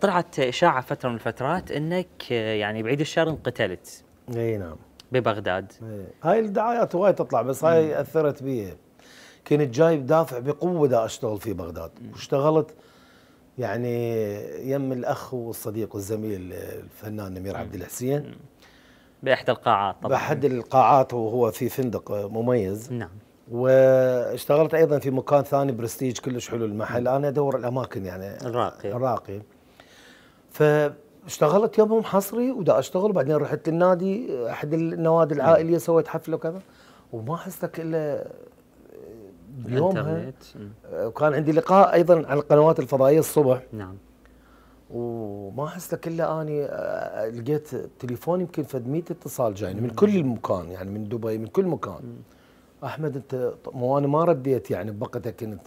طلعت اشاعه فتره من الفترات انك يعني بعيد الشر انقتلت اي نعم ببغداد إيه. هاي الدعايات وايد تطلع بس هاي مم. اثرت بي كنت جاي بدافع بقوه دا اشتغل في بغداد مم. واشتغلت يعني يم الاخ والصديق والزميل الفنان امير عبد الحسين باحدى القاعات طبعا باحد القاعات وهو في فندق مميز نعم واشتغلت ايضا في مكان ثاني برستيج كلش حلو المحل انا ادور الاماكن يعني الراقي الراقي فاشتغلت يومهم حصري ودا اشتغل وبعدين رحت للنادي احد النوادي العائليه سويت حفله وكذا وما لك الا بيومها وكان عندي لقاء ايضا على القنوات الفضائيه الصبح نعم وما احس لك الا اني آه، لقيت تليفون يمكن فد 100 اتصال جايني من كل مكان يعني من دبي من كل مكان احمد انت مو انا ما رديت يعني بوقتها كنت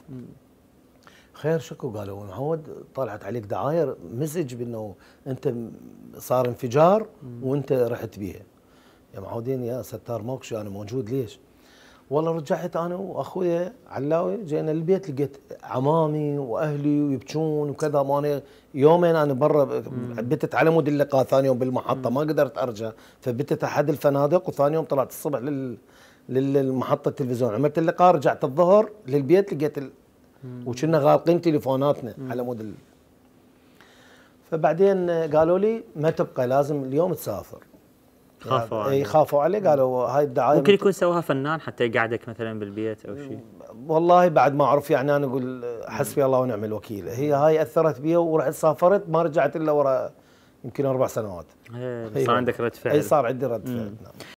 خير شكو قالوا معود طلعت عليك دعاير مزج بانه انت صار انفجار وانت رحت بيها يا معودين يا ستار موكش انا موجود ليش؟ والله رجعت انا واخويا علاوي جينا البيت لقيت عمامي واهلي ويبكون وكذا ما انا يومين انا برا بتت على مود اللقاء ثاني يوم بالمحطه ما قدرت ارجع فبتت احد الفنادق وثاني يوم طلعت الصبح لل للمحطه التلفزيون عملت اللقاء رجعت الظهر للبيت لقيت وكنا غارقين تليفوناتنا مم. على مود فبعدين قالوا لي ما تبقى لازم اليوم تسافر خافوا يعني عليه خافوا عليه قالوا هاي الدعايه ممكن يكون سواها فنان حتى يقعدك مثلا بالبيت او شيء والله بعد ما اعرف يعني انا اقول حسبي الله ونعم الوكيل هي هاي اثرت بي ورحت سافرت ما رجعت الا ورا يمكن اربع سنوات إيه، صار عندك رد فعل اي صار عندي رد فعل